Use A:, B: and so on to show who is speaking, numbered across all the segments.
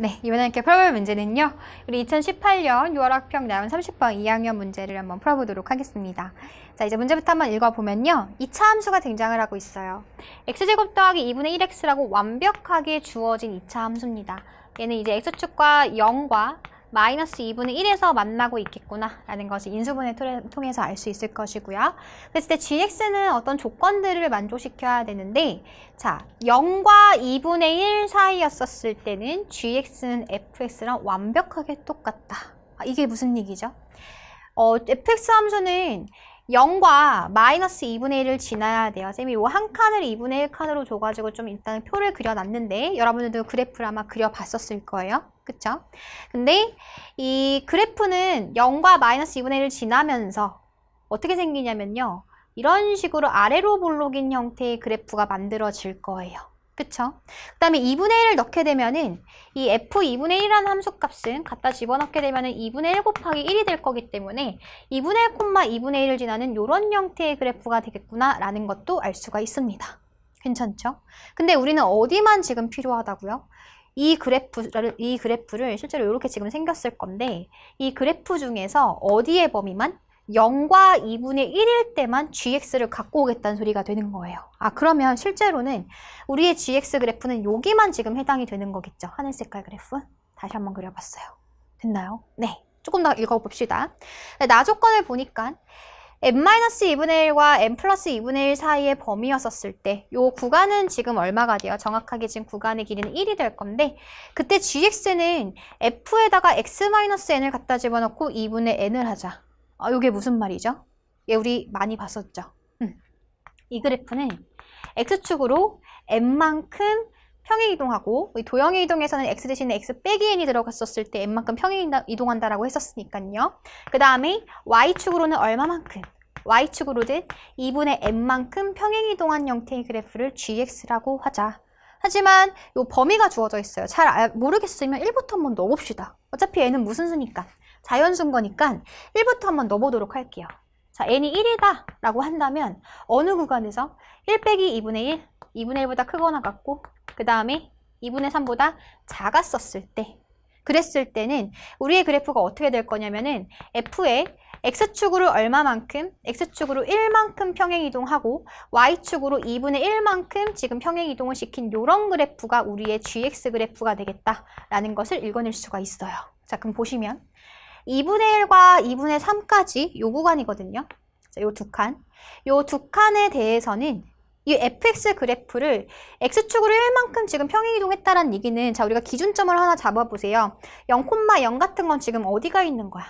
A: 네, 이번에 함께 풀어볼 문제는요. 우리 2018년 6월 학평 나온 30번 2학년 문제를 한번 풀어보도록 하겠습니다. 자, 이제 문제부터 한번 읽어보면요. 2차 함수가 등장을 하고 있어요. x제곱 더하기 2분의 1x라고 완벽하게 주어진 2차 함수입니다. 얘는 이제 x축과 0과 마이너스 2분의 1에서 만나고 있겠구나 라는 것이 인수분해 통해서 알 수 있을 것이고요. 그랬을 때 gx는 어떤 조건들을 만족시켜야 되는데 자 0과 2분의 1 사이였었을 때는 gx는 fx랑 완벽하게 똑같다. 아, 이게 무슨 얘기죠? 어, fx 함수는 0과 마이너스 2분의 1을 지나야 돼요. 쌤이 이 한 칸을 2분의 1칸으로 줘가지고 좀 일단 표를 그려놨는데 여러분들도 그래프를 아마 그려봤었을 거예요. 그쵸? 근데 이 그래프는 0과 마이너스 2분의 1을 지나면서 어떻게 생기냐면요. 이런 식으로 아래로 볼록인 형태의 그래프가 만들어질 거예요. 그쵸? 그 다음에 2분의 1을 넣게 되면은 이 f 2분의 1이라는 함수값은 갖다 집어넣게 되면은 2분의 1 곱하기 1이 될 거기 때문에 2분의 1, 2분의 1을 지나는 이런 형태의 그래프가 되겠구나 라는 것도 알 수가 있습니다. 괜찮죠? 근데 우리는 어디만 지금 필요하다고요? 이 그래프를, 이 그래프를 실제로 이렇게 지금 생겼을 건데 이 그래프 중에서 어디의 범위만? 0과 2분의 1일 때만 gx를 갖고 오겠다는 소리가 되는 거예요. 아 그러면 실제로는 우리의 gx 그래프는 여기만 지금 해당이 되는 거겠죠. 하늘 색깔 그래프 다시 한번 그려봤어요. 됐나요? 네. 조금 더 읽어봅시다. 나 조건을 보니까 n-2분의 1과 n 2분의 1 사이의 범위였었을 때요 구간은 지금 얼마가 돼요? 정확하게 지금 구간의 길이는 1이 될 건데 그때 gx는 f에다가 x-n을 갖다 집어넣고 2분의 n을 하자 아, 요게 무슨 말이죠? 예, 우리 많이 봤었죠? 음. 이 그래프는 x축으로 n만큼 평행 이동하고 도형 이동에서는 x 대신에 x 빼기 n이 들어갔었을 때 n만큼 평행 이동한다라고 했었으니까요. 그 다음에 y축으로는 얼마만큼? y축으로는 2분의 n만큼 평행 이동한 형태의 그래프를 gx라고 하자. 하지만 요 범위가 주어져 있어요. 잘 모르겠으면 1부터 한번 넣어봅시다. 어차피 n은 무슨 수니까? 자연수인 거니까 1부터 한번 넣어보도록 할게요. 자, n이 1이다 라고 한다면 어느 구간에서 1 빼기 2분의 1, 2분의 1보다 크거나 같고 그 다음에 2분의 3보다 작았었을 때 그랬을 때는 우리의 그래프가 어떻게 될 거냐면은 f의 x축으로 얼마만큼, x축으로 1만큼 평행이동하고 y축으로 2분의 1만큼 지금 평행이동을 시킨 이런 그래프가 우리의 gx 그래프가 되겠다라는 것을 읽어낼 수가 있어요. 자, 그럼 보시면 2분의 1과 2분의 3까지 요 구간이거든요. 요두 칸. 요 두 칸에 대해서는 이 fx 그래프를 x축으로 1만큼 지금 평행이동했다라는 얘기는 자 우리가 기준점을 하나 잡아보세요. 0,0 같은 건 지금 어디가 있는 거야?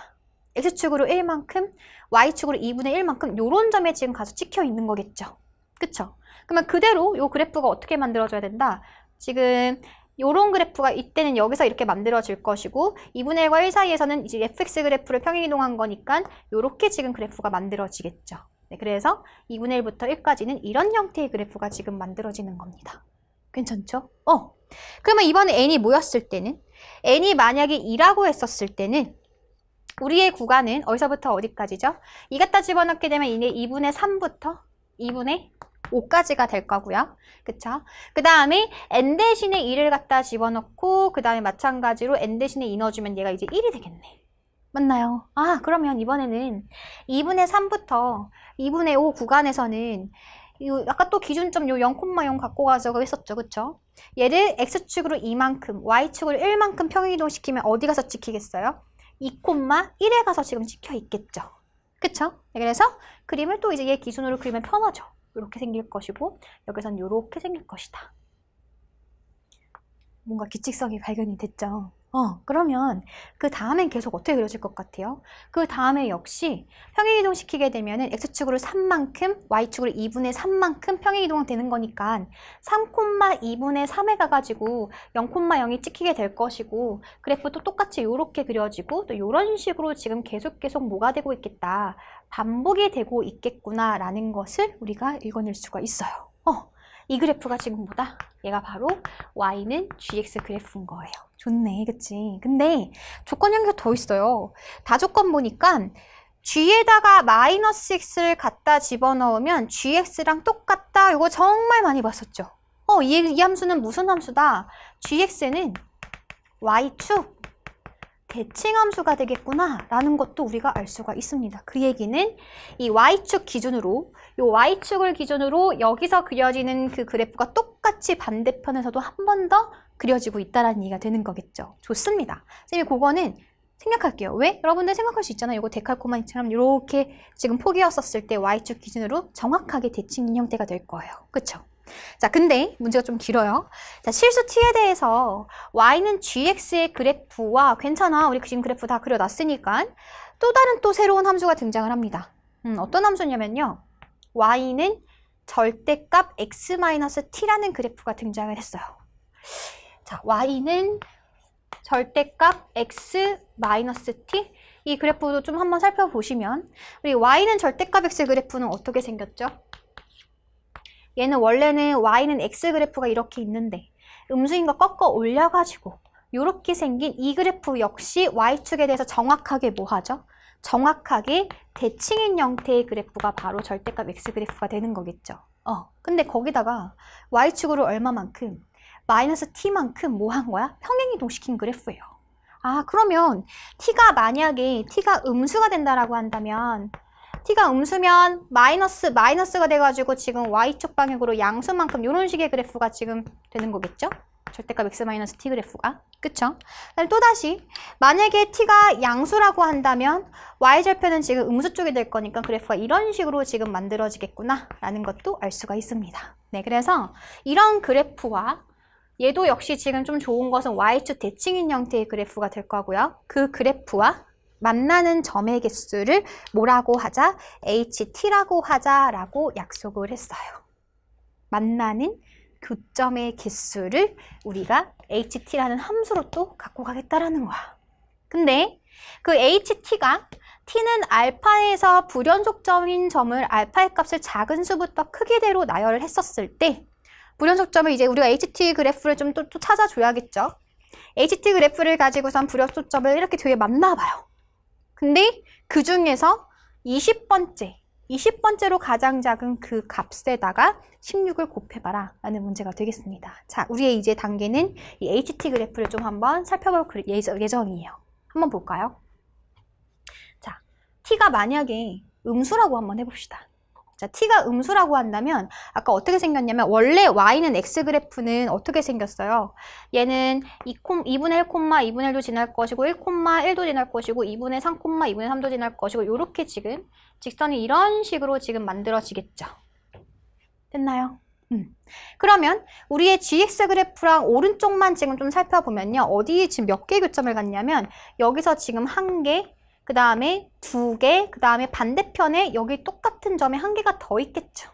A: x축으로 1만큼, y축으로 2분의 1만큼 요런 점에 지금 가서 찍혀 있는 거겠죠. 그쵸? 그러면 그대로 요 그래프가 어떻게 만들어져야 된다? 지금 이런 그래프가 이때는 여기서 이렇게 만들어질 것이고 2분의 1과 1 사이에서는 이제 fx 그래프를 평행이동한 거니까 이렇게 지금 그래프가 만들어지겠죠. 네, 그래서 2분의 1부터 1까지는 이런 형태의 그래프가 지금 만들어지는 겁니다. 괜찮죠? 어. 그러면 이번에 n이 모였을 때는 n이 만약에 2라고 했었을 때는 우리의 구간은 어디서부터 어디까지죠? 이 갖다 집어넣게 되면 이제 2분의 3부터 2분의 5까지가 될 거고요. 그쵸? 그 다음에 n 대신에 1을 갖다 집어넣고 그 다음에 마찬가지로 n 대신에 2 넣어주면 얘가 이제 1이 되겠네. 맞나요? 아 그러면 이번에는 2분의 3부터 2분의 5 구간에서는 이 아까 또 기준점 요0,0 갖고 가서고 했었죠. 그쵸? 얘를 x축으로 2만큼, y축으로 1만큼 평행이동시키면 어디 가서 찍히겠어요? 2,1에 가서 지금 찍혀 있겠죠. 그쵸? 네, 그래서 그림을 또 이제 얘 기준으로 그리면 편하죠. 이렇게 생길 것이고 여기선 이렇게 생길 것이다. 뭔가 규칙성이 발견이 됐죠. 어, 그러면 그 다음엔 계속 어떻게 그려질 것 같아요? 그 다음에 역시 평행이동 시키게 되면 은 X축으로 3만큼, Y축으로 2분의 3만큼 평행이동 되는 거니까 3,2분의 마 3에 가가지고 0,0이 찍히게 될 것이고 그래프도 똑같이 이렇게 그려지고 또 이런 식으로 지금 계속 계속 뭐가 되고 있겠다. 반복이 되고 있겠구나 라는 것을 우리가 읽어낼 수가 있어요. 어. 이 그래프가 지금 뭐다? 얘가 바로 y는 gx 그래프인 거예요. 좋네, 그치? 근데 조건 연결 더 있어요. 다조건 보니까 g에다가 마이너스 x를 갖다 집어넣으면 gx랑 똑같다. 이거 정말 많이 봤었죠? 어, 이, 이 함수는 무슨 함수다? gx는 y축 대칭함수가 되겠구나 라는 것도 우리가 알 수가 있습니다. 그 얘기는 이 Y축 기준으로 이 Y축을 기준으로 여기서 그려지는 그 그래프가 똑같이 반대편에서도 한 번 더 그려지고 있다는 얘기가 되는 거겠죠. 좋습니다. 선생님 그거는 생각할게요. 왜? 여러분들 생각할 수 있잖아요. 이거 데칼코마니처럼 이렇게 지금 포기였었을 때 Y축 기준으로 정확하게 대칭인 형태가 될 거예요. 그렇죠 자, 근데 문제가 좀 길어요. 자, 실수 t에 대해서 y는 gx의 그래프와 괜찮아. 우리 지금 그래프 다 그려놨으니까 또 다른 또 새로운 함수가 등장을 합니다. 음, 어떤 함수냐면요. y는 절대값 x-t라는 그래프가 등장을 했어요. 자, y는 절대값 x-t 이 그래프도 좀 한번 살펴보시면 우리 y는 절대값 x 그래프는 어떻게 생겼죠? 얘는 원래는 y는 x 그래프가 이렇게 있는데 음수인 거 꺾어 올려가지고 이렇게 생긴 이 그래프 역시 y축에 대해서 정확하게 뭐 하죠? 정확하게 대칭인 형태의 그래프가 바로 절대값 x 그래프가 되는 거겠죠. 어, 근데 거기다가 y축으로 얼마만큼? 마이너스 t만큼 뭐 한 거야? 평행이동시킨 그래프예요. 아, 그러면 t가 만약에 t가 음수가 된다라고 한다면 t가 음수면 마이너스 마이너스가 돼가지고 지금 y 쪽 방향으로 양수만큼 이런 식의 그래프가 지금 되는 거겠죠? 절대값 x 마이너스 t 그래프가 그쵸? 그다음 또다시 만약에 t가 양수라고 한다면 y절편은 지금 음수 쪽이 될 거니까 그래프가 이런 식으로 지금 만들어지겠구나 라는 것도 알 수가 있습니다 네 그래서 이런 그래프와 얘도 역시 지금 좀 좋은 것은 y축 대칭인 형태의 그래프가 될 거고요 그 그래프와 만나는 점의 개수를 뭐라고 하자? HT라고 하자라고 약속을 했어요. 만나는 교점의 개수를 우리가 HT라는 함수로 또 갖고 가겠다라는 거야. 근데 그 HT가 T는 알파에서 불연속점인 점을 알파의 값을 작은 수부터 크기대로 나열을 했었을 때 불연속점을 이제 우리가 HT 그래프를 좀 또 찾아줘야겠죠. HT 그래프를 가지고선 불연속점을 이렇게 되게 맞나 봐요. 근데 그 중에서 20번째, 20번째로 가장 작은 그 값에다가 16을 곱해봐라 라는 문제가 되겠습니다. 자, 우리의 이제 단계는 이 HT 그래프를 좀 한번 살펴볼 그 예정이에요. 한번 볼까요? 자, T가 만약에 음수라고 한번 해봅시다. 자, t가 음수라고 한다면 아까 어떻게 생겼냐면 원래 y는 x 그래프는 어떻게 생겼어요? 얘는 2, 2분의 1, 2분의 1도 지날 것이고 1, 1도 지날 것이고 2분의 3, 2분의 3도 지날 것이고 이렇게 지금 직선이 이런 식으로 지금 만들어지겠죠. 됐나요? 음. 그러면 우리의 GX 그래프랑 오른쪽만 지금 좀 살펴보면요. 어디 에 지금 몇 개 교점을 갔냐면 여기서 지금 한 개, 그 다음에 두 개, 그 다음에 반대편에 여기 똑같은 점에 한 개가 더 있겠죠.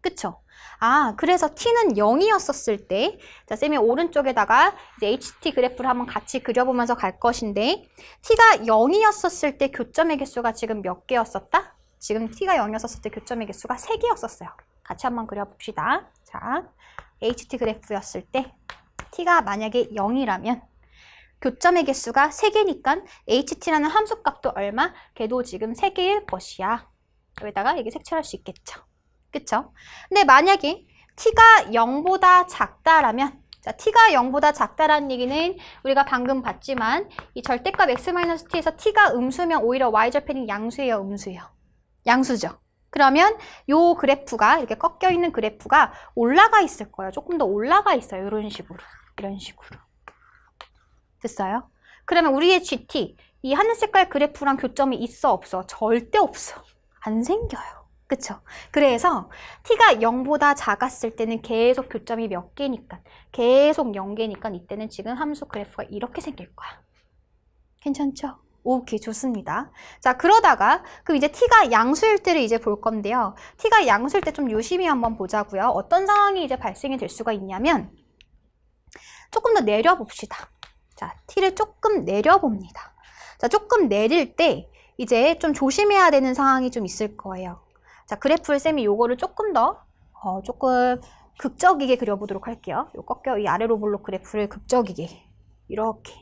A: 그쵸? 아, 그래서 t는 0이었었을 때, 자, 쌤이 오른쪽에다가 이제 ht 그래프를 한번 같이 그려보면서 갈 것인데, t가 0이었었을 때 교점의 개수가 지금 몇 개였었다? 지금 t가 0이었었을 때 교점의 개수가 3개였었어요. 같이 한번 그려봅시다. 자, ht 그래프였을 때, t가 만약에 0이라면, 교점의 개수가 3개니까 HT라는 함수 값도 얼마? 걔도 지금 3개일 것이야. 여기다가 이게 색칠할 수 있겠죠. 그쵸? 근데 만약에 T가 0보다 작다라면 자, t가 0보다 작다라는 얘기는 우리가 방금 봤지만 이 절대값 x-t에서 t가 음수면 오히려 y절편이 양수예요, 음수예요? 양수죠. 그러면 이 그래프가 이렇게 꺾여 있는 그래프가 올라가 있을 거예요. 조금 더 올라가 있어요. 이런 식으로. 이런 식으로. 됐어요? 그러면 우리의 GT, 이 하늘 색깔 그래프랑 교점이 있어 없어? 절대 없어. 안 생겨요. 그쵸? 그래서 t가 0보다 작았을 때는 계속 교점이 몇 개니까 계속 0개니까 이때는 지금 함수 그래프가 이렇게 생길 거야. 괜찮죠? 오케이 좋습니다. 자 그러다가 그 이제 t가 양수일 때를 이제 볼 건데요. t가 양수일 때 좀 유심히 한번 보자고요. 어떤 상황이 이제 발생이 될 수가 있냐면 조금 더 내려 봅시다. 자, 티를 조금 내려봅니다. 자, 조금 내릴 때 이제 좀 조심해야 되는 상황이 좀 있을 거예요. 자, 그래프를 쌤이 요거를 조금 더 어, 조금 극적이게 그려보도록 할게요. 요 꺾여 이 아래로 볼록 그래프를 극적이게 이렇게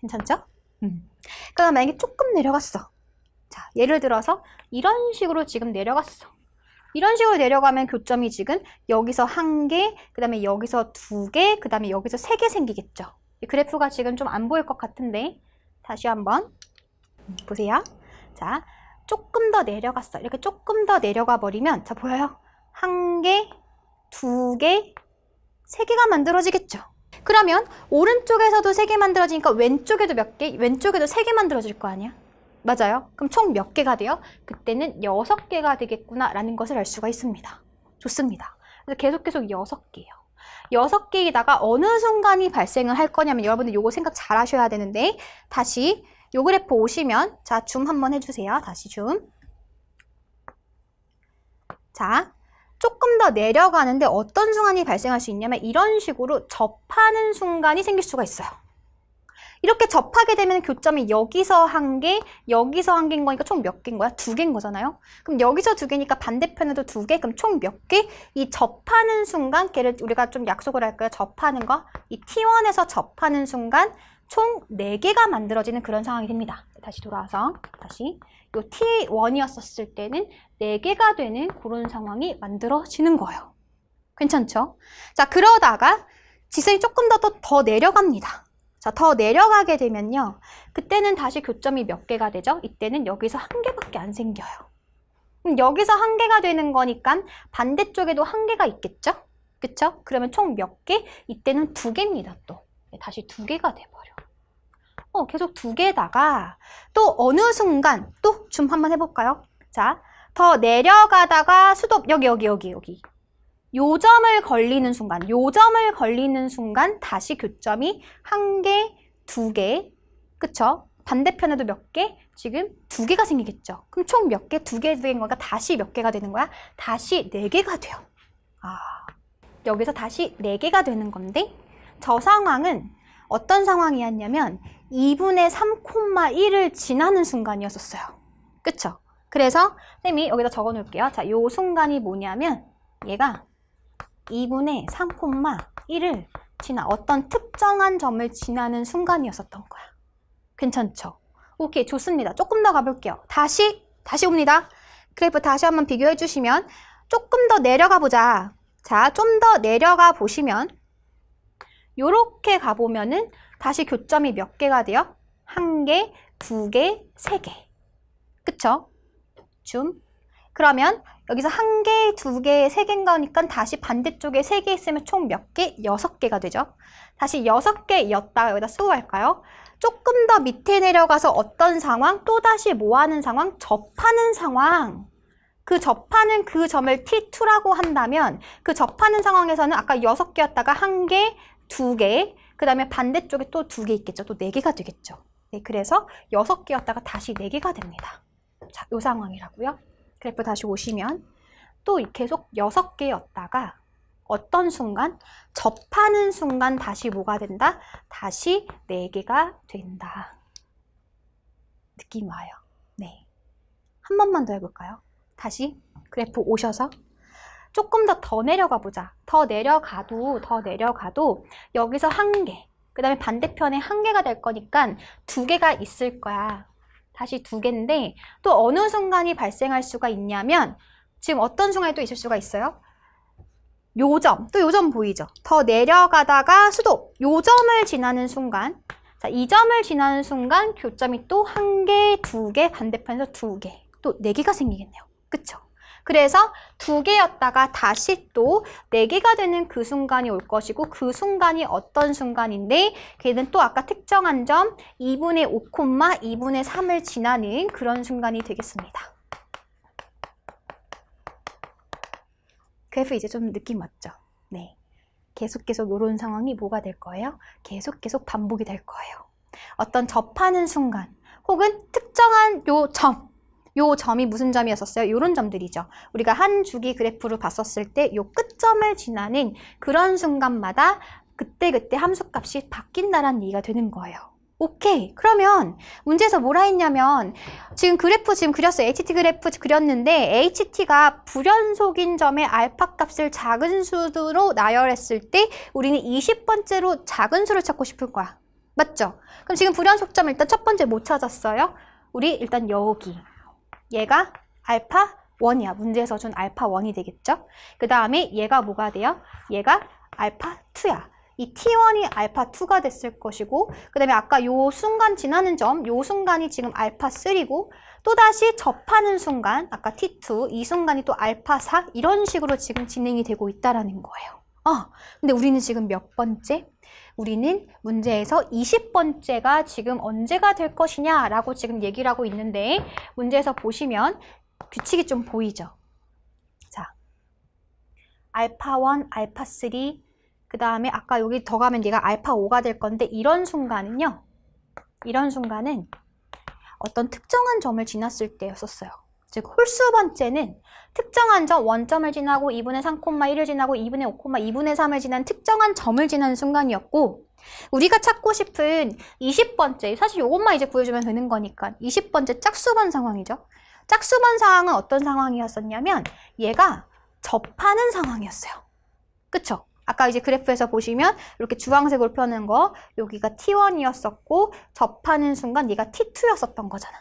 A: 괜찮죠? 음. 그 다음 만약에 조금 내려갔어. 자, 예를 들어서 이런 식으로 지금 내려갔어. 이런 식으로 내려가면 교점이 지금 여기서 한 개, 그 다음에 여기서 두 개, 그 다음에 여기서 세 개 생기겠죠. 그래프가 지금 좀 안 보일 것 같은데 다시 한번 보세요. 자, 조금 더 내려갔어. 이렇게 조금 더 내려가 버리면 자, 보여요? 한 개, 두 개, 세 개가 만들어지겠죠. 그러면 오른쪽에서도 세 개 만들어지니까 왼쪽에도 몇 개, 왼쪽에도 세 개 만들어질 거 아니야? 맞아요. 그럼 총 몇 개가 돼요? 그때는 6개가 되겠구나라는 것을 알 수가 있습니다. 좋습니다. 그래서 계속 계속 6개예요. 6개에다가 어느 순간이 발생을 할 거냐면 여러분들 이거 생각 잘 하셔야 되는데 다시 요 그래프 오시면 자, 줌 한번 해주세요. 다시 줌. 자, 조금 더 내려가는데 어떤 순간이 발생할 수 있냐면 이런 식으로 접하는 순간이 생길 수가 있어요. 이렇게 접하게 되면 교점이 여기서 한 개, 여기서 한 개인 거니까 총 몇 개인 거야? 두 개인 거잖아요. 그럼 여기서 두 개니까 반대편에도 두 개, 그럼 총 몇 개? 이 접하는 순간, 걔를 우리가 좀 약속을 할까요? 접하는 거. 이 T1에서 접하는 순간 총 네개가 만들어지는 그런 상황이 됩니다. 다시 돌아와서 다시 이 t 1이었을 때는 네개가 되는 그런 상황이 만들어지는 거예요. 괜찮죠? 자, 그러다가 지성이 조금 더, 더, 더 내려갑니다. 자, 더 내려가게 되면요. 그때는 다시 교점이 몇 개가 되죠? 이때는 여기서 한 개밖에 안 생겨요. 그럼 음, 여기서 한 개가 되는 거니까 반대쪽에도 한 개가 있겠죠? 그쵸? 그러면 총 몇 개? 이때는 두 개입니다, 또. 네, 다시 두 개가 돼버려. 어, 계속 두 개다가 또 어느 순간 또 줌 한번 해볼까요? 자, 더 내려가다가 수도, 여기, 여기, 여기, 여기. 요점을 걸리는 순간, 요점을 걸리는 순간 다시 교점이 한 개, 두 개, 그쵸? 반대편에도 몇 개? 지금 두 개가 생기겠죠? 그럼 총 몇 개? 두 개, 두 개인 거니까 다시 몇 개가 되는 거야? 다시 네 개가 돼요. 아, 여기서 다시 네 개가 되는 건데 저 상황은 어떤 상황이었냐면 2분의 3,1을 지나는 순간이었어요 그쵸? 그래서 선생님이 여기다 적어 놓을게요. 자, 요 순간이 뭐냐면 얘가 2분의 3,1을 지나 어떤 특정한 점을 지나는 순간이었었던 거야. 괜찮죠? 오케이, 좋습니다. 조금 더 가볼게요. 다시, 다시 옵니다. 그래프 다시 한번 비교해 주시면 조금 더 내려가 보자. 자, 좀 더 내려가 보시면 요렇게 가보면은 다시 교점이 몇 개가 돼요? 한 개, 두 개, 세 개. 그쵸? 줌 그러면 여기서 한 개, 두 개, 세 개인 거니까 다시 반대쪽에 세 개 있으면 총 몇 개? 여섯 개가 되죠. 다시 여섯 개였다 여기다 쓰고 갈까요? 조금 더 밑에 내려가서 어떤 상황, 또다시 뭐 하는 상황? 접하는 상황. 그 접하는 그 점을 T2라고 한다면 그 접하는 상황에서는 아까 여섯 개였다가 한 개, 두 개, 그 다음에 반대쪽에 또 두 개 있겠죠. 또 네 개가 되겠죠. 네, 그래서 여섯 개였다가 다시 네 개가 됩니다. 자, 이 상황이라고요. 그래프 다시 오시면 또 계속 6개였다가 어떤 순간 접하는 순간 다시 뭐가 된다? 다시 4개가 된다. 느낌 와요. 네. 한 번만 더 해볼까요? 다시 그래프 오셔서 조금 더 더 내려가 보자. 더 내려가도 더 내려가도 여기서 한 개, 그 다음에 반대편에 한 개가 될 거니까 두 개가 있을 거야. 다시 두 개인데 또 어느 순간이 발생할 수가 있냐면 지금 어떤 순간에도 있을 수가 있어요? 요점, 또 요점 보이죠? 더 내려가다가 수도, 요점을 지나는 순간 자, 이 점을 지나는 순간 교점이 또 한 개, 두 개, 반대편에서 두 개, 또 네 개가 생기겠네요. 그쵸? 그래서 두 개였다가 다시 또 네 개가 되는 그 순간이 올 것이고 그 순간이 어떤 순간인데 걔는 또 아까 특정한 점 2분의 5, 2분의 3을 지나는 그런 순간이 되겠습니다. 그래서 이제 좀 느낌 맞죠 네. 계속 계속 이런 상황이 뭐가 될 거예요? 계속 계속 반복이 될 거예요. 어떤 접하는 순간 혹은 특정한 요 점, 요 점이 무슨 점이었었어요? 요런 점들이죠. 우리가 한 주기 그래프로 봤었을 때 요 끝점을 지나는 그런 순간마다 그때그때 함수값이 바뀐다라는 얘기가 되는 거예요. 오케이 그러면 문제에서 뭐라 했냐면 지금 그래프 지금 그렸어요 HT 그래프 그렸는데 HT가 불연속인 점의 알파 값을 작은 수로 나열했을 때 우리는 20번째로 작은 수를 찾고 싶을 거야 맞죠? 그럼 지금 불연속점 일단 첫 번째 못 뭐 찾았어요? 우리 일단 여기 얘가 알파 1이야. 문제에서 준 알파 1이 되겠죠? 그 다음에 얘가 뭐가 돼요? 얘가 알파 2야. 이 T1이 알파 2가 됐을 것이고 그 다음에 아까 요 순간 지나는 점, 요 순간이 지금 알파 3고 또다시 접하는 순간, 아까 T2, 이 순간이 또 알파 4 이런 식으로 지금 진행이 되고 있다는 라 거예요. 어, 근데 우리는 지금 몇 번째? 우리는 문제에서 20번째가 지금 언제가 될 것이냐라고 지금 얘기를 하고 있는데 문제에서 보시면 규칙이 좀 보이죠. 자, 알파1, 알파3, 그 다음에 아까 여기 더 가면 얘가 알파5가 될 건데 이런 순간은요. 이런 순간은 어떤 특정한 점을 지났을 때였었어요. 즉 홀수 번째는 특정한 점, 원점을 지나고 2분의 3,1을 지나고 2분의 5, 2분의 3을 지난 특정한 점을 지난 순간이었고 우리가 찾고 싶은 20번째, 사실 이것만 이제 보여주면 되는 거니까 20번째 짝수반 상황이죠. 짝수반 상황은 어떤 상황이었었냐면 얘가 접하는 상황이었어요. 그쵸? 아까 이제 그래프에서 보시면 이렇게 주황색으로 펴는 거 여기가 T1이었었고 접하는 순간 얘가 T2였었던 거잖아.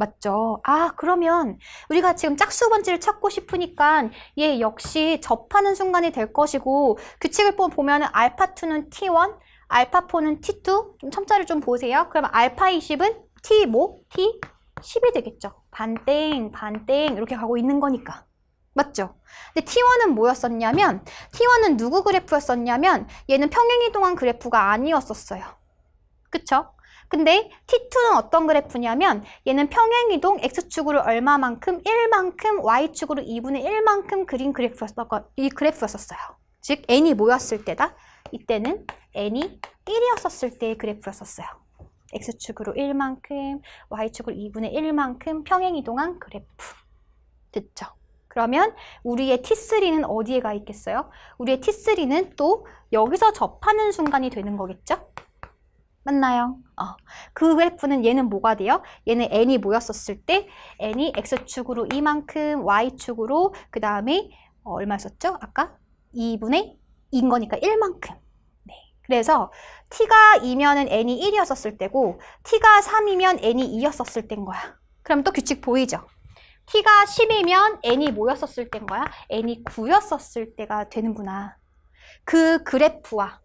A: 맞죠? 아 그러면 우리가 지금 짝수번지를 찾고 싶으니까 얘 역시 접하는 순간이 될 것이고 규칙을 그 보면 은 알파2는 T1, 알파4는 T2 좀 첨자를 좀 보세요 그러면 알파20은 T 5 T10이 되겠죠 반땡 반땡 이렇게 가고 있는 거니까 맞죠? 근데 T1은 뭐였었냐면 T1은 누구 그래프였었냐면 얘는 평행이동한 그래프가 아니었었어요 그쵸? 근데 T2는 어떤 그래프냐면 얘는 평행이동 X축으로 얼마만큼 1만큼 Y축으로 2분의 1만큼 그린 그래프였었이 그래프였었어요. 즉 N이 모였을 때다. 이때는 N이 1이었을 때의 그래프였었어요. X축으로 1만큼, Y축으로 2분의 1만큼 평행이동한 그래프. 됐죠? 그러면 우리의 T3는 어디에 가 있겠어요? 우리의 T3는 또 여기서 접하는 순간이 되는 거겠죠? 맞나요? 어. 그 그래프는 얘는 뭐가 돼요? 얘는 n이 모였었을 때 n이 x축으로 이만큼, y축으로 그 다음에 어, 얼마였었죠? 아까 2분의 2인 거니까 1만큼. 네. 그래서 t가 2면은 n이 1이었었을 때고 t가 3이면 n이 2였었을 때인 거야. 그럼 또 규칙 보이죠? t가 10이면 n이 모였었을 때인 거야. n이 9였었을 때가 되는구나. 그 그래프와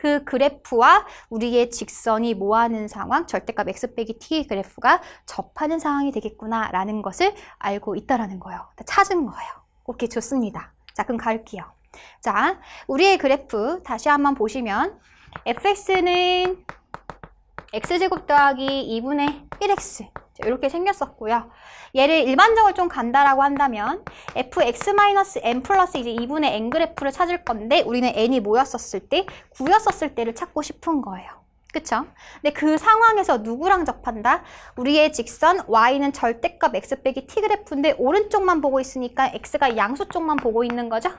A: 그 그래프와 우리의 직선이 모하는 상황, 절대값 x 빼기 t 그래프가 접하는 상황이 되겠구나라는 것을 알고 있다라는 거예요. 찾은 거예요. 오케이, 좋습니다. 자, 그럼 갈게요. 자, 우리의 그래프 다시 한번 보시면 fx는 x제곱 더하기 2분의 1x 이렇게 생겼었고요. 얘를 일반적으로 좀 간다라고 한다면 fx-n 플러스 이제 2분의 n 그래프를 찾을 건데 우리는 n이 뭐였었을 때? 9였었을 때를 찾고 싶은 거예요. 그쵸? 근데 그 상황에서 누구랑 접한다? 우리의 직선 y는 절대값 x 빼기 t 그래프인데 오른쪽만 보고 있으니까 x가 양수 쪽만 보고 있는 거죠?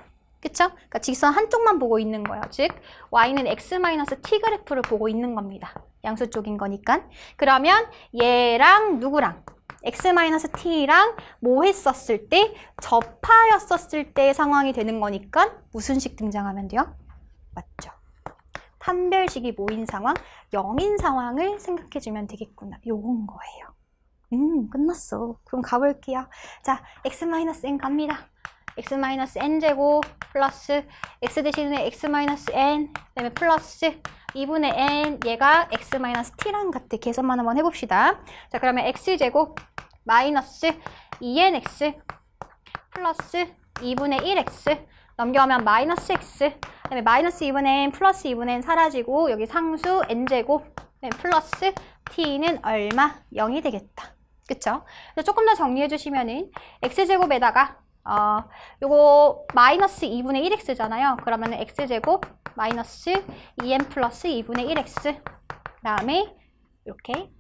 A: 그쵸? 그러니까 직선 한쪽만 보고 있는 거예요. 즉 y는 x-t 그래프를 보고 있는 겁니다. 양수 쪽인 거니까. 그러면 얘랑 누구랑 x-t랑 뭐 했었을 때 접하였었을 때 상황이 되는 거니까 무슨 식 등장하면 돼요? 맞죠? 판별식이 모인 상황, 영인 상황을 생각해주면 되겠구나. 요건 거예요. 음, 끝났어. 그럼 가볼게요. 자, x-n 갑니다. x-n 제곱 플러스 x 대신에 x-n 그다음에 플러스 2분의 n 얘가 x 마 t랑 같아. 계산만 한번 해봅시다. 자 그러면 x제곱 마이너스 2nx 플러스 2분의 1x 넘겨가면 마이너스 x 그다음에 마이너스 2분의 n 플러스 2분의 n 사라지고 여기 상수 n제곱 네, 플러스 t는 얼마? 0이 되겠다. 그쵸? 조금 더 정리해 주시면은 x제곱에다가 어, 요거 마이너스 2분의 1x잖아요. 그러면 x제곱 마이너스 2n 플러스 2분의 1x 그 다음에 이렇게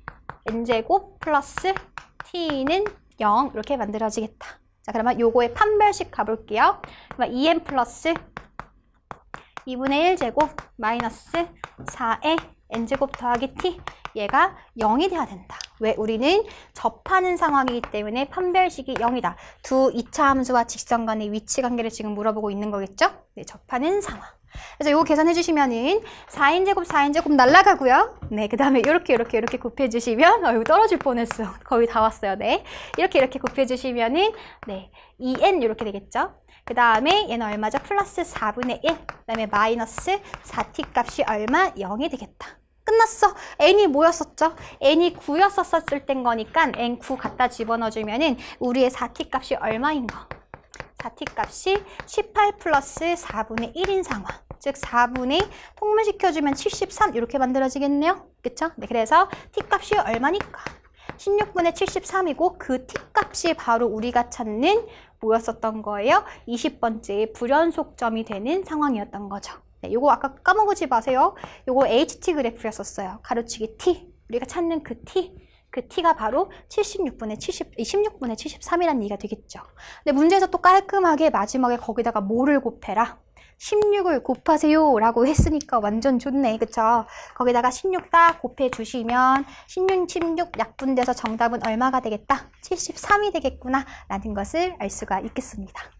A: n제곱 플러스 t는 0 이렇게 만들어지겠다. 자 그러면 요거의 판별식 가볼게요. 그러면 2n 플러스 2분의 1제곱 마이너스 4의 n제곱 더하기 t 얘가 0이 돼야 된다. 왜? 우리는 접하는 상황이기 때문에 판별식이 0이다. 두 2차 함수와 직선 간의 위치 관계를 지금 물어보고 있는 거겠죠? 네, 접하는 상황. 그래서 이거 계산해 주시면은 4인 제곱 4인 제곱 날라가고요. 네, 그다음에 이렇게 이렇게 이렇게 곱해 주시면 어이구 떨어질 뻔했어. 거의 다 왔어요. 네. 이렇게 이렇게 곱해 주시면은 네. 2n 이렇게 되겠죠? 그 다음에 얘는 얼마죠? 플러스 4분의 1, 그 다음에 마이너스 4t 값이 얼마? 0이 되겠다. 끝났어. n이 뭐였었죠? n이 9였었을 땐 거니까 n9 갖다 집어넣어주면 은 우리의 4t 값이 얼마인 거? 4t 값이 18 플러스 4분의 1인 상황. 즉 4분의 통분시켜주면 73 이렇게 만들어지겠네요. 그쵸? 네, 그래서 t 값이 얼마니까? 16분의 73이고 그 t 값이 바로 우리가 찾는 뭐였었던 거예요? 20번째 불연속점이 되는 상황이었던 거죠. 네, 요거 아까 까먹지 마세요. 요거 HT 그래프였었어요. 가로치기 T. 우리가 찾는 그 T. 그 T가 바로 76분의 70, 16분의 73이라는 얘기가 되겠죠. 근데 문제에서 또 깔끔하게 마지막에 거기다가 뭐를 곱해라? 16을 곱하세요 라고 했으니까 완전 좋네 그쵸 거기다가 16 딱 곱해주시면 16, 16 약분돼서 정답은 얼마가 되겠다 73이 되겠구나 라는 것을 알 수가 있겠습니다